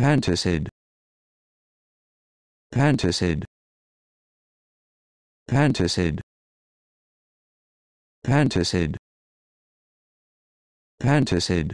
Panticid. Panticid. Panticid. Panticid. Panticid.